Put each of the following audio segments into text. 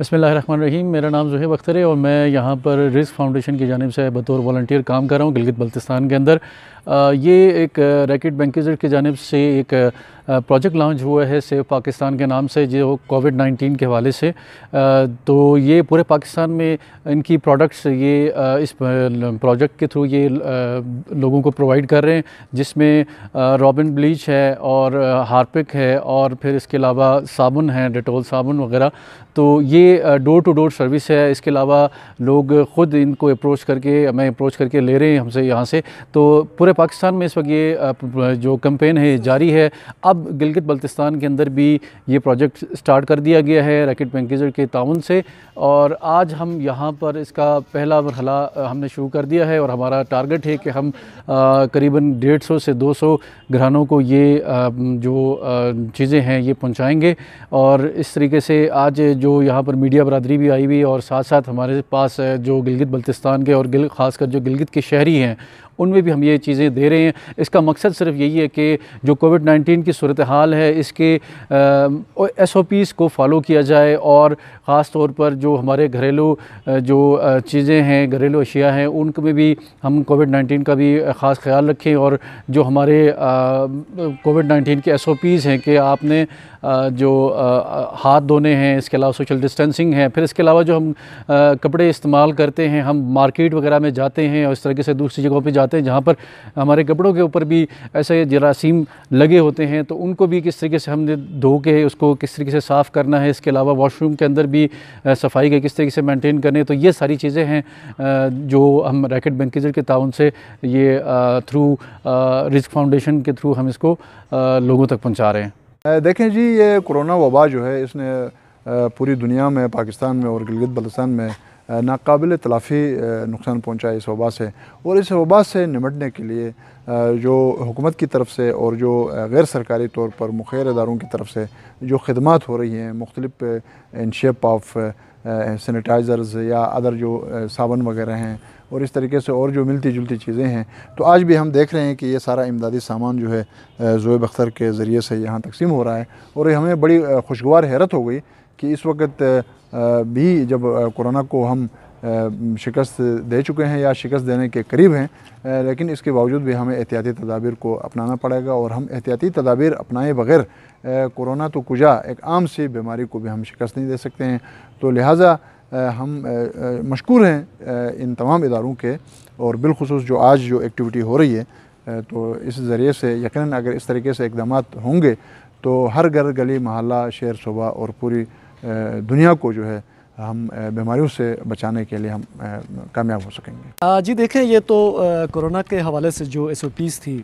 बसमीम मेरा नाम जहेब अख्तर है और मैं यहाँ पर रिस्क फाउंडेशन की जानब से बतौर वॉल्टियर काम कर रहा हूँ गिलगित बल्तिस्तान के अंदर ये एक रैकेट बैंक की जानब से एक प्रोजेक्ट लॉन्च हुआ है सेव पाकिस्तान के नाम से जो कोविड 19 के हवाले से तो ये पूरे पाकिस्तान में इनकी प्रोडक्ट्स ये इस प्रोजेक्ट के थ्रू ये लोगों को प्रोवाइड कर रहे हैं जिसमें रॉबिन ब्लीच है और हार्पिक है और फिर इसके अलावा साबुन है डिटोल साबुन वगैरह तो ये डोर टू डोर सर्विस है इसके अलावा लोग ख़ुद इनको अप्रोच करके हमें अप्रोच करके ले रहे हैं हमसे यहाँ से तो पूरे पाकिस्तान में इस वक्त ये जो कम्पेन है जारी है अब गिलगित बल्तिस्तान के अंदर भी ये प्रोजेक्ट स्टार्ट कर दिया गया है रैकेट मैगजर के ताउन से और आज हम यहाँ पर इसका पहला मरहला हमने शुरू कर दिया है और हमारा टारगेट है कि हम करीबन डेढ़ सौ से दो सौ घरानों को ये जो चीज़ें हैं ये पहुँचाएँगे और इस तरीके से आज जो जो यहाँ पर मीडिया बरदरी भी आई हुई और साथ साथ हमारे पास जो गिलगित बल्तिस्तान के और गिल खासकर जो गिलगित के शहरी हैं उनमें भी हम ये चीज़ें दे रहे हैं इसका मकसद सिर्फ यही है कि जो कोविड नाइन्टीन की सूरत हाल है इसके एस ओ पीज़ को फॉलो किया जाए और ख़ास तौर पर जो हमारे घरेलू जो चीज़ें हैं घरेलू अशिया हैं उन में भी हम कोविड नाइन्टीन का भी ख़ास ख्याल रखें और जो हमारे कोविड नाइन्टीन के एस ओ पीज़ हैं कि आपने जो हाथ धोने हैं इसके अलावा सोशल डिस्टेंसिंग है फिर इसके अलावा जो हम कपड़े इस्तेमाल करते हैं हम मार्केट वगैरह में जाते हैं और इस तरीके से दूसरी जगहों पर जाते हैं जहाँ पर हमारे कपड़ों के ऊपर भी ऐसे जरासीम लगे होते हैं तो उनको भी किस तरीके से हमने धो के उसको किस तरीके से साफ़ करना है इसके अलावा वॉशरूम के अंदर भी सफाई के किस तरीके से मेंटेन करने तो ये सारी चीज़ें हैं जो हम रैकेट बैंकजर के ताउन से ये थ्रू रिस्क फाउंडेशन के थ्रू हम इसको लोगों तक पहुँचा रहे हैं देखें जी ये कोरोना वबा जो है इसने पूरी दुनिया में पाकिस्तान में और गिलगित बल्तिस्तान में नाकबिल तलाफ़ी नुकसान पहुँचा इस वबा से और इस वबा से निमटने के लिए जो हुकूमत की तरफ से और जो गैर सरकारी तौर पर मुखैर इदारों की तरफ से जो खदमात हो रही हैं मुख्तलिफ़ शेप ऑफ सैनिटाइज़र्स या अदर जो साबन वगैरह हैं और इस तरीके से और जो मिलती जुलती चीज़ें हैं तो आज भी हम देख रहे हैं कि ये सारा इमदादी सामान जो है जोएब अख्तर के ज़रिए से यहाँ तकसीम हो रहा है और हमें बड़ी खुशगवार हैरत हो गई कि इस वक्त भी जब कोरोना को हम शिकस्त दे चुके हैं या शिकस्त देने के करीब हैं लेकिन इसके बावजूद भी हमें एहतियाती तदाबीर को अपनाना पड़ेगा और हम एहतियाती तदाबीर अपनाए बगैर कोरोना तो कुजा एक आम सी बीमारी को भी हम शिकस्त नहीं दे सकते हैं तो लिहाजा हम मशहूर हैं इन तमाम इदारों के और बिलखसूस जो आज जो एक्टिविटी हो रही है तो इस ज़रिए से यकीन अगर इस तरीके से इकदाम होंगे तो हर घर गली महल्ला शहर सूबा और पूरी दुनिया को जो है हम बीमारियों से बचाने के लिए हम कामयाब हो सकेंगे जी देखें ये तो कोरोना के हवाले से जो एस ओ पीज़ थी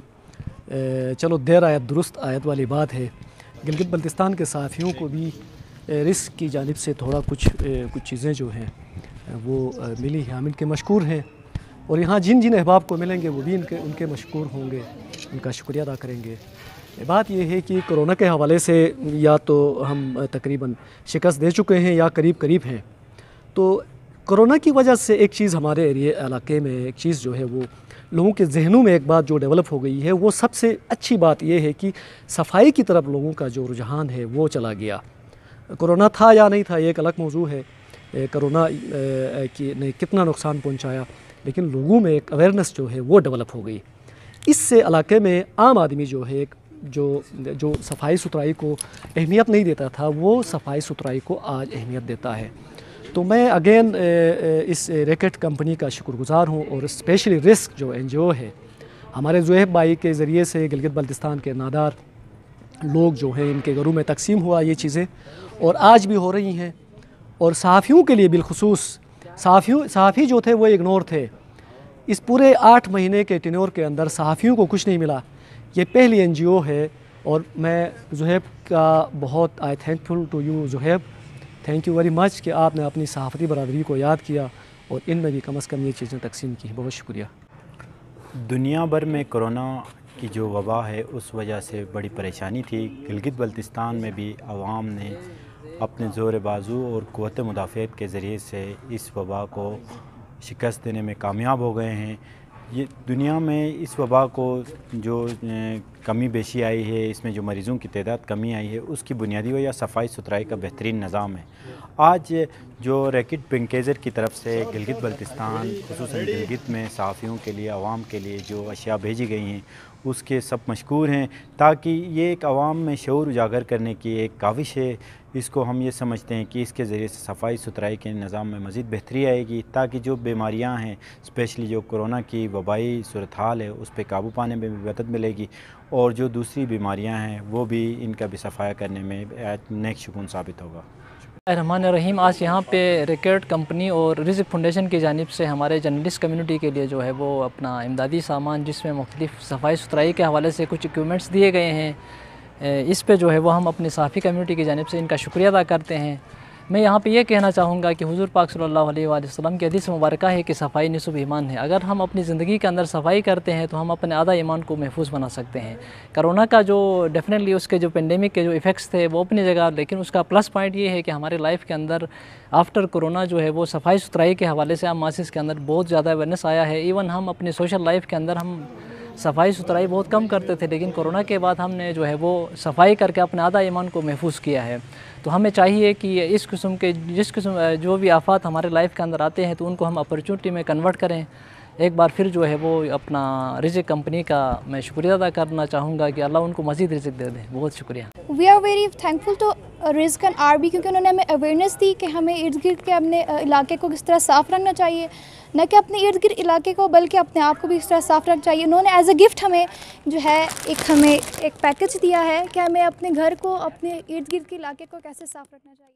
चलो देर आयत दुरुस्त आयत वाली बात है गिलगित बल्तिस्तान के साथियों को भी रिस्क की जानब से थोड़ा कुछ कुछ चीज़ें जो हैं वो मिली हैं हम इनके मशहूर हैं और यहाँ जिन जिन अहबाब को मिलेंगे वो भी इनके उनके मशहूर होंगे उनका शुक्रिया अदा करेंगे बात यह है कि कोरोना के हवाले से या तो हम तकरीबन शिकस्त दे चुके हैं या करीब करीब हैं तो कोरोना की वजह से एक चीज़ हमारे एरिए इलाके में एक चीज़ जो है वो लोगों के जहनों में एक बात जो डेवलप हो गई है वो सबसे अच्छी बात यह है कि सफाई की तरफ लोगों का जो रुझान है वो चला गया कोरोना था या नहीं था ये एक अलग मौजू है कोरोना की ने कितना नुकसान पहुंचाया लेकिन लोगों में एक अवेयरनेस जो है वो डेवलप हो गई इससे इलाके में आम आदमी जो है जो जो सफाई सुथराई को अहमियत नहीं देता था वो सफाई सुथराई को आज अहमियत देता है तो मैं अगेन इस रैकेट कंपनी का शुक्रगुजार हूँ और स्पेशली रिस्क जो एन है हमारे जोहेब भाई के ज़रिए से गिलगित बल्तिस्तान के नादार लोग जो हैं इनके घरों में तकसीम हुआ ये चीज़ें और आज भी हो रही हैं और सहाफ़ियों के लिए बिलखसूस सहाफ़ियों सहाफ़ी जो थे वो इग्नोर थे इस पूरे आठ महीने के टिनोर के अंदर सहाफ़ियों को कुछ नहीं मिला ये पहली एन जी ओ है और मैं जुहैब का बहुत I thankful to you Zuhaib thank you very much कि आपने अपनी सहाफ़ती बरदरी को याद किया और इन में भी कम अज़ कम ये चीज़ें तकसीम की बहुत शुक्रिया दुनिया भर में कोरोना की जो वबा है उस वजह से बड़ी परेशानी थी गिलगित बल्तिस्तान में भी आवाम ने अपने ज़ोर बाजू और क़वत मुदाफ़त के ज़रिए से इस वबा को शिकस्त देने में कामयाब हो गए हैं ये दुनिया में इस वबा को जो कमी बेशी आई है इसमें जो मरीज़ों की तदाद कमी आई है उसकी बुनियादी वजह सफाई सुथराई का बेहतरीन निज़ाम है आज जो रैकेट पिंकेजर की तरफ से गिलगित बल्तिस्तान खसूस गिलगित में सहाफ़ियों के लिए आवाम के लिए जो अशिया भेजी गई हैं उसके सब मशहूर हैं ताकि ये एक आवाम में शौर उजागर करने की एक काविश है इसको हम ये समझते हैं कि इसके ज़रिए से सफाई सुथराई के निज़ाम में मज़ीद बेहतरी आएगी ताकि जो बीमारियाँ हैं स्पेशली जो कोरोना की वबाई सूरत हाल है उस पर काबू पाने में भी मदद मिलेगी और जो दूसरी बीमारियां हैं वो भी इनका भी सफाया करने में नेक शगुन साबित होगा रहमान रहीम आज यहाँ पे रिकर्ड कंपनी और रिज फाउंडेशन की जानब से हमारे जर्नलिस्ट कम्युनिटी के लिए जो है वो अपना इमदादी सामान जिसमें मुख्तफ सफाई सुथराई के हवाले से कुछ इक्वमेंट्स दिए गए हैं इस पे जो है वो हम अपनी साफ़ी कम्युनिटी की जानब से इनका शुक्रिया अदा करते हैं मैं यहाँ पे यह कहना चाहूँगा कि हुजूर पाक सल्लल्लाहु अलैहि वसल्लम की हदीस मुबारक है कि सफाई नसब ईमान है अगर हम अपनी ज़िंदगी के अंदर सफाई करते हैं तो हम अपने आधा ईमान को महफूज बना सकते हैं करोना का जो डेफिनेटली उसके जो पेंडेमिक के जो इफ़ेक्ट्स थे वो अपनी जगह लेकिन उसका प्लस पॉइंट ये है कि हमारे लाइफ के अंदर आफ्टर कोरोना जो है वो सफाई सुथराई के हवाले से आम मासिस के अंदर बहुत ज़्यादा अवेयरनेस आया है इवन हम अपनी सोशल लाइफ के अंदर हम सफाई सुथराई बहुत कम करते थे लेकिन कोरोना के बाद हमने जो है वो सफाई करके अपने आधा ईमान को महफूज किया है तो हमें चाहिए कि इस किस्म के जिस किस्म जो भी आफात हमारे लाइफ के अंदर आते हैं तो उनको हम अपॉर्चुनिटी में कन्वर्ट करें एक बार फिर जो है वो अपना रिजिक कंपनी का मैं शुक्रिया अदा करना चाहूँगा कि अल्लाह उनको मजीद रिजिक दे दें बहुत शुक्रिया we are very thankful to Rizq and R B क्योंकि उन्होंने हमें अवेयरनेस दी कि हमें इर्द गिर्द के अपने uh, इलाके को किस तरह साफ़ रखना चाहिए न कि अपने इर्द गिर्द इलाके को बल्कि अपने आप को भी इस तरह साफ़ रखना चाहिए उन्होंने एज अ गिफ्ट हमें जो है एक हमें एक पैकेज दिया है कि हमें अपने घर को अपने इर्द गिर्द के इलाके को कैसे साफ़ रखना चाहिए